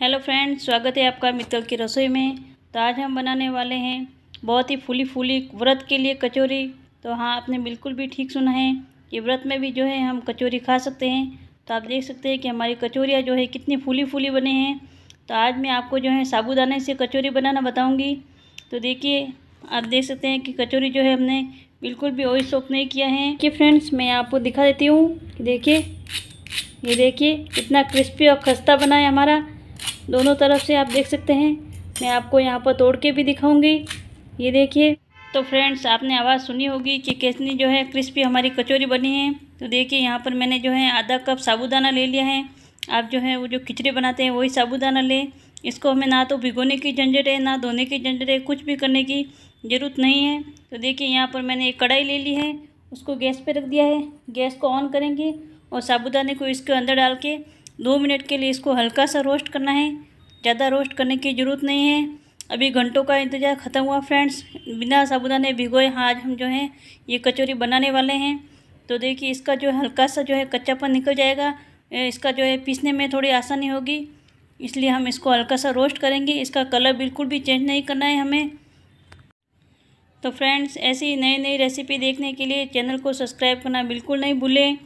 hello friends स्वागत है आपका मित्तल की रसोई में तो आज हम बनाने वाले हैं बहुत ही फूली फूली व्रत के लिए कचौरी तो हाँ आपने बिल्कुल भी ठीक सुना है कि व्रत में भी जो है हम कचौरी खा सकते हैं तो आप देख सकते हैं कि हमारी कचौरियाँ जो है कितनी फूली फूली बने हैं तो आज मैं आपको जो है साबूदाने से कचौरी बनाना बताऊँगी तो देखिए आप देख सकते हैं कि कचौरी जो है हमने बिल्कुल भी ऑयल सोख नहीं किया है कि फ्रेंड्स मैं आपको दिखा देती हूँ देखिए ये देखिए कितना क्रिस्पी और खस्ता बना है हमारा दोनों तरफ से आप देख सकते हैं मैं आपको यहाँ पर तोड़ के भी दिखाऊंगी ये देखिए तो फ्रेंड्स आपने आवाज़ सुनी होगी कि कैसनी जो है क्रिस्पी हमारी कचौरी बनी है तो देखिए यहाँ पर मैंने जो है आधा कप साबूदाना ले लिया है आप जो है वो जो खिचड़ी बनाते हैं वही साबूदाना लें इसको हमें ना तो भिगोने की झंझट है ना धोने की झंझट है कुछ भी करने की ज़रूरत नहीं है तो देखिए यहाँ पर मैंने एक कढ़ाई ले ली है उसको गैस पर रख दिया है गैस को ऑन करेंगे और साबूदाने को इसके अंदर डाल के दो मिनट के लिए इसको हल्का सा रोस्ट करना है ज़्यादा रोस्ट करने की ज़रूरत नहीं है अभी घंटों का इंतज़ार ख़त्म हुआ फ्रेंड्स बिना साबुदाने भिगोए हाँ आज हम जो है ये कचौरी बनाने वाले हैं तो देखिए इसका जो हल्का सा जो है कच्चापन निकल जाएगा इसका जो है पीसने में थोड़ी आसानी होगी इसलिए हम इसको हल्का सा रोस्ट करेंगे इसका कलर बिल्कुल भी चेंज नहीं करना है हमें तो फ्रेंड्स ऐसी नई नई रेसिपी देखने के लिए चैनल को सब्सक्राइब करना बिल्कुल नहीं भूलें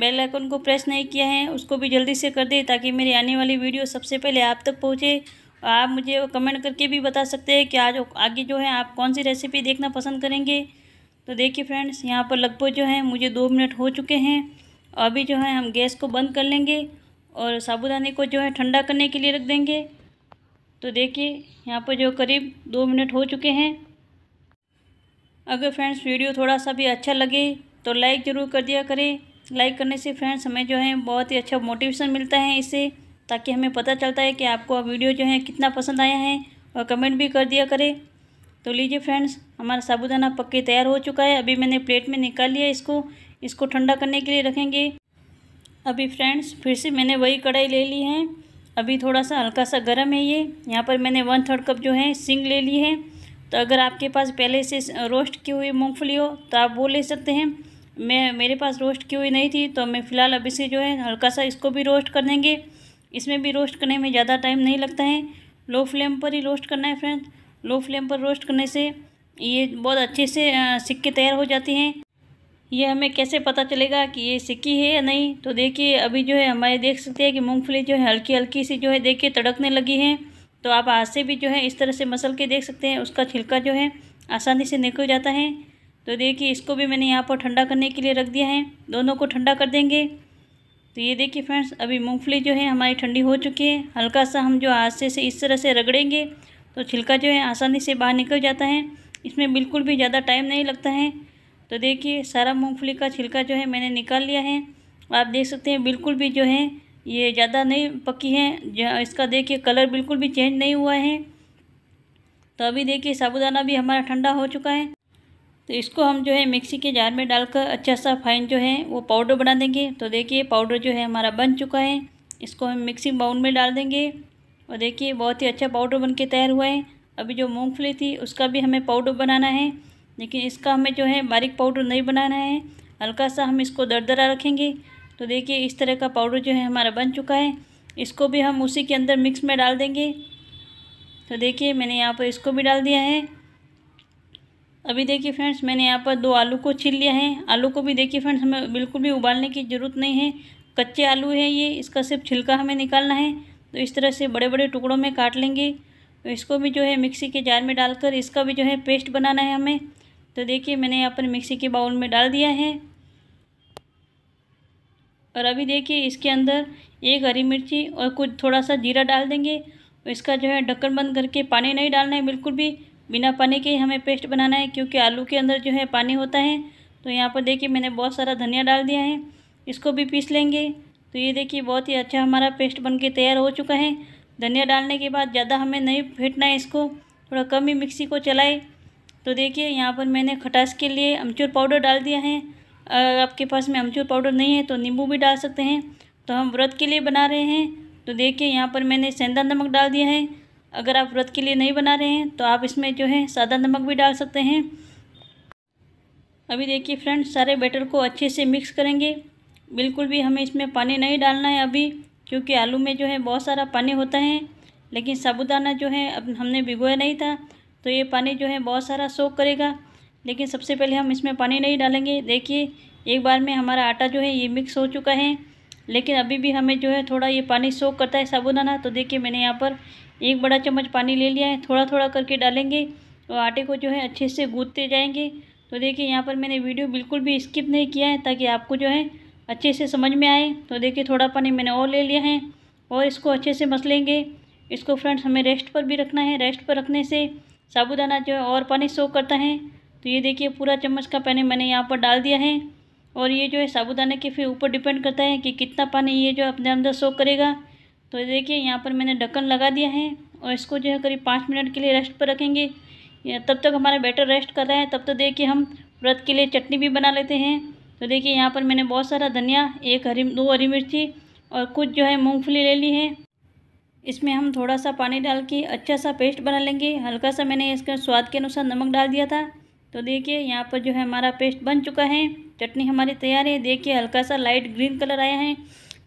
बेल आइकन को प्रेस नहीं किया है उसको भी जल्दी से कर दें ताकि मेरी आने वाली वीडियो सबसे पहले आप तक पहुँचे आप मुझे कमेंट करके भी बता सकते हैं कि आज आगे जो है आप कौन सी रेसिपी देखना पसंद करेंगे तो देखिए फ्रेंड्स यहाँ पर लगभग जो है मुझे दो मिनट हो चुके हैं अभी जो है हम गैस को बंद कर लेंगे और साबुदाने को जो है ठंडा करने के लिए रख देंगे तो देखिए यहाँ पर जो करीब दो मिनट हो चुके हैं अगर फ्रेंड्स वीडियो थोड़ा सा भी अच्छा लगे तो लाइक ज़रूर कर दिया करें लाइक करने से फ्रेंड्स हमें जो है बहुत ही अच्छा मोटिवेशन मिलता है इससे ताकि हमें पता चलता है कि आपको वीडियो जो है कितना पसंद आया है और कमेंट भी कर दिया करें तो लीजिए फ्रेंड्स हमारा साबुदाना पक्के तैयार हो चुका है अभी मैंने प्लेट में निकाल लिया इसको इसको ठंडा करने के लिए रखेंगे अभी फ्रेंड्स फिर से मैंने वही कढ़ाई ले ली है अभी थोड़ा सा हल्का सा गर्म है ये यहाँ पर मैंने वन थर्ड कप जो है सिंग ले ली है तो अगर आपके पास पहले से रोस्ट की हुई मूँगफली हो तो आप वो ले सकते हैं मैं मेरे पास रोस्ट की हुई नहीं थी तो मैं फ़िलहाल अभी से जो है हल्का सा इसको भी रोस्ट कर देंगे इसमें भी रोस्ट करने में ज़्यादा टाइम नहीं लगता है लो फ्लेम पर ही रोस्ट करना है फ्रेंड लो फ्लेम पर रोस्ट करने से ये बहुत अच्छे से सिक्के तैयार हो जाती हैं ये हमें कैसे पता चलेगा कि ये सिक्की है या नहीं तो देखिए अभी जो है हमारे देख सकते हैं कि मूँगफली जो है हल्की हल्की सी जो है देखिए तड़कने लगी है तो आप आज से भी जो है इस तरह से मसल के देख सकते हैं उसका छिलका जो है आसानी से निकल जाता है तो देखिए इसको भी मैंने यहाँ पर ठंडा करने के लिए रख दिया है दोनों को ठंडा कर देंगे तो ये देखिए फ्रेंड्स अभी मूँगफली जो है हमारी ठंडी हो चुकी है हल्का सा हम जो आज से इस तरह से रगड़ेंगे तो छिलका जो है आसानी से बाहर निकल जाता है इसमें बिल्कुल भी ज़्यादा टाइम नहीं लगता है तो देखिए सारा मूँगफली का छिलका जो है मैंने निकाल लिया है आप देख सकते हैं बिल्कुल भी जो है ये ज़्यादा नहीं पकी हैं इसका देखिए कलर बिल्कुल भी चेंज नहीं हुआ है तो अभी देखिए साबुदाना भी हमारा ठंडा हो चुका है तो इसको हम जो है मिक्सी के जार में डालकर अच्छा सा फाइन जो है वो पाउडर बना देंगे तो देखिए पाउडर जो है हमारा बन चुका है इसको हम मिक्सी बाउल में डाल देंगे और देखिए बहुत ही अच्छा पाउडर बन के तैयार हुआ है अभी जो मूँगफली थी उसका भी हमें पाउडर बनाना है लेकिन इसका हमें जो है बारीक पाउडर नहीं बनाना है हल्का सा हम इसको दरदरा रखेंगे तो देखिए इस तरह का पाउडर जो है हमारा बन चुका है इसको भी हम उसी के अंदर मिक्स में डाल देंगे तो देखिए मैंने यहाँ पर इसको भी डाल दिया है अभी देखिए फ्रेंड्स मैंने यहाँ पर दो आलू को छील लिया है आलू को भी देखिए फ्रेंड्स हमें बिल्कुल भी उबालने की ज़रूरत नहीं है कच्चे आलू है ये इसका सिर्फ छिलका हमें निकालना है तो इस तरह से बड़े बड़े टुकड़ों में काट लेंगे तो इसको भी जो है मिक्सी के जार में डालकर इसका भी जो है पेस्ट बनाना है हमें तो देखिए मैंने यहाँ पर मिक्सी के बाउल में डाल दिया है और अभी देखिए इसके अंदर एक हरी मिर्ची और कुछ थोड़ा सा जीरा डाल देंगे और इसका जो है ढक्कन बंद करके पानी नहीं डालना है बिल्कुल भी बिना पानी के हमें पेस्ट बनाना है क्योंकि आलू के अंदर जो है पानी होता है तो यहाँ पर देखिए मैंने बहुत सारा धनिया डाल दिया है इसको भी पीस लेंगे तो ये देखिए बहुत ही अच्छा हमारा पेस्ट बन के तैयार हो चुका है धनिया डालने के बाद ज़्यादा हमें नहीं फेंटना है इसको थोड़ा कम ही मिक्सी को चलाए तो देखिए यहाँ पर मैंने खटास के लिए अमचूर पाउडर डाल दिया है आपके पास में अमचूर पाउडर नहीं है तो नींबू भी डाल सकते हैं तो हम व्रत के लिए बना रहे हैं तो देखिए यहाँ पर मैंने सेंधा नमक डाल दिया है अगर आप व्रत के लिए नहीं बना रहे हैं तो आप इसमें जो है सादा नमक भी डाल सकते हैं अभी देखिए फ्रेंड्स सारे बैटर को अच्छे से मिक्स करेंगे बिल्कुल भी हमें इसमें पानी नहीं डालना है अभी क्योंकि आलू में जो है बहुत सारा पानी होता है लेकिन साबुदाना जो है अब हमने भिगोया नहीं था तो ये पानी जो है बहुत सारा सोख करेगा लेकिन सबसे पहले हम इसमें पानी नहीं डालेंगे देखिए एक बार में हमारा आटा जो है ये मिक्स हो चुका है लेकिन अभी भी हमें जो है थोड़ा ये पानी सोख करता है साबुदाना तो देखिए मैंने यहाँ पर एक बड़ा चम्मच पानी ले लिया है थोड़ा थोड़ा करके डालेंगे और आटे को जो है अच्छे से गूँदते जाएंगे तो देखिए यहाँ पर मैंने वीडियो बिल्कुल भी स्किप नहीं किया है ताकि आपको जो है अच्छे से समझ में आए तो देखिए थोड़ा पानी मैंने और ले लिया है और इसको अच्छे से मस लेंगे इसको फ्रेंड्स हमें रेस्ट पर भी रखना है रेस्ट पर रखने से साबुदाना जो है और पानी सोख करता है तो ये देखिए पूरा चम्मच का पानी मैंने यहाँ पर डाल दिया है और ये जो है साबुदाने के फिर ऊपर डिपेंड करता है कि कितना पानी ये जो अपने अंदर सो करेगा तो देखिए यहाँ पर मैंने ढक्कन लगा दिया है और इसको जो है करीब पाँच मिनट के लिए रेस्ट पर रखेंगे तब तक हमारा बैटर रेस्ट कर रहा है तब तक तो देखिए हम व्रत के लिए चटनी भी बना लेते हैं तो देखिए यहाँ पर मैंने बहुत सारा धनिया एक हरी दो हरी मिर्ची और कुछ जो है मूँगफली ले ली है इसमें हम थोड़ा सा पानी डाल के अच्छा सा पेस्ट बना लेंगे हल्का सा मैंने इसका स्वाद के अनुसार नमक डाल दिया था तो देखिए यहाँ पर जो है हमारा पेस्ट बन चुका है चटनी हमारी तैयार है देखिए हल्का सा लाइट ग्रीन कलर आया है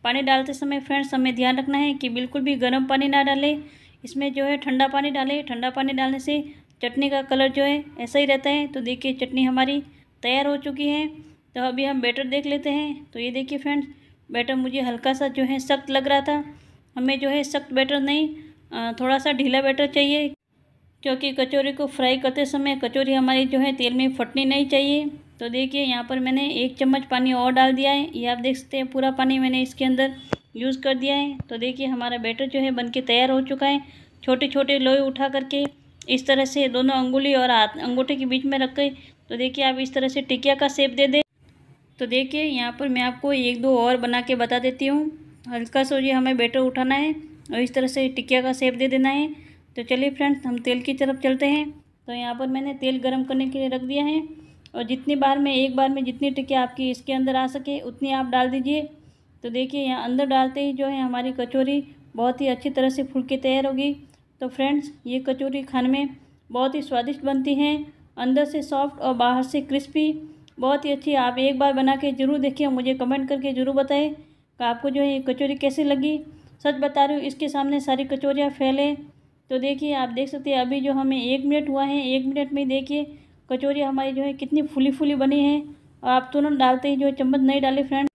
पानी डालते समय फ्रेंड्स हमें ध्यान रखना है कि बिल्कुल भी गर्म पानी ना डालें इसमें जो है ठंडा पानी डालें ठंडा पानी डालने से चटनी का कलर जो है ऐसा ही रहता है तो देखिए चटनी हमारी तैयार हो चुकी है तो अभी हम बैटर देख लेते हैं तो ये देखिए फ्रेंड्स बैटर मुझे हल्का सा जो है सख्त लग रहा था हमें जो है सख्त बैटर नहीं थोड़ा सा ढीला बैटर चाहिए क्योंकि कचौरी को फ्राई करते समय कचौरी हमारी जो है तेल में फटनी नहीं चाहिए तो देखिए यहाँ पर मैंने एक चम्मच पानी और डाल दिया है ये आप देख सकते हैं पूरा पानी मैंने इसके अंदर यूज़ कर दिया है तो देखिए हमारा बैटर जो है बनके तैयार हो चुका है छोटे छोटे लोई उठा करके इस तरह से दोनों अंगुली और अंगूठे के बीच में रख के तो देखिए आप इस तरह से टिकिया का सेप दे दें तो देखिए यहाँ पर मैं आपको एक दो और बना के बता देती हूँ हल्का सो जी हमें बैटर उठाना है और इस तरह से टिकिया का सेप दे देना है तो चलिए फ्रेंड्स हम तेल की तरफ चलते हैं तो यहाँ पर मैंने तेल गर्म करने के लिए रख दिया है और जितनी बार में एक बार में जितनी टिक्के आपकी इसके अंदर आ सके उतनी आप डाल दीजिए तो देखिए यहाँ अंदर डालते ही जो है हमारी कचौरी बहुत ही अच्छी तरह से फूल के तैयार होगी तो फ्रेंड्स ये कचौरी खाने में बहुत ही स्वादिष्ट बनती है अंदर से सॉफ्ट और बाहर से क्रिस्पी बहुत ही अच्छी आप एक बार बना के ज़रूर देखिए मुझे कमेंट करके ज़रूर बताएं कि आपको जो है ये कचौरी कैसी लगी सच बता रही हूँ इसके सामने सारी कचौरियाँ फैलें तो देखिए आप देख सकते हैं अभी जो हमें एक मिनट हुआ है एक मिनट में देखिए कचौरी हमारी जो है कितनी फुली फुली बनी है और आप तुरंत तो डालते ही जो है चम्मच नहीं डाले फ्रेंड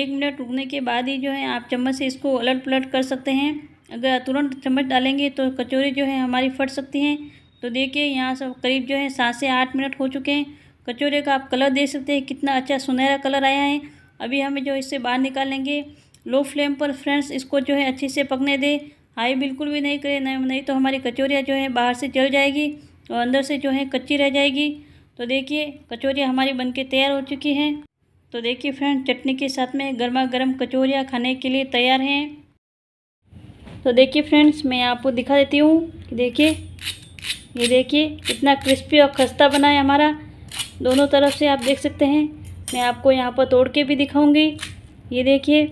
एक मिनट रुकने के बाद ही जो है आप चम्मच से इसको उलट पलट कर सकते हैं अगर तुरंत चम्मच डालेंगे तो कचौरी जो है हमारी फट सकती हैं तो देखिए यहाँ सब करीब जो है सात से आठ मिनट हो चुके हैं कचौरे का आप कलर देख सकते हैं कितना अच्छा सुनहरा कलर आया है अभी हमें जो इससे बाहर निकालेंगे लो फ्लेम पर फ्रेंड्स इसको जो है अच्छे से पकने दें हाई बिल्कुल भी नहीं करें नहीं नहीं तो हमारी कचौरियाँ जो है बाहर से जल जाएगी और अंदर से जो है कच्ची रह जाएगी तो देखिए कचौरियाँ हमारी बनके तैयार हो चुकी हैं तो देखिए फ्रेंड चटनी के साथ में गर्मा गर्म कचौरियाँ खाने के लिए तैयार हैं तो देखिए फ्रेंड्स मैं आपको दिखा देती हूँ देखिए ये देखिए इतना क्रिस्पी और खस्ता बना है हमारा दोनों तरफ से आप देख सकते हैं मैं आपको यहाँ पर तोड़ के भी दिखाऊँगी ये देखिए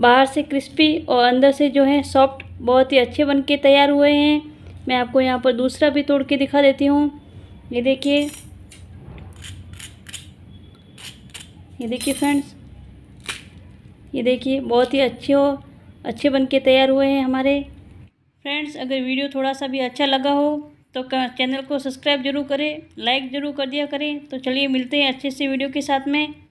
बाहर से क्रिस्पी और अंदर से जो है सॉफ्ट बहुत ही अच्छे बन के तैयार हुए हैं मैं आपको यहाँ पर दूसरा भी तोड़ के दिखा देती हूँ ये देखिए ये देखिए फ्रेंड्स ये देखिए बहुत ही अच्छे हो अच्छे बन के तैयार हुए हैं हमारे फ्रेंड्स अगर वीडियो थोड़ा सा भी अच्छा लगा हो तो चैनल को सब्सक्राइब जरूर करें लाइक ज़रूर कर दिया करें तो चलिए मिलते हैं अच्छे से वीडियो के साथ में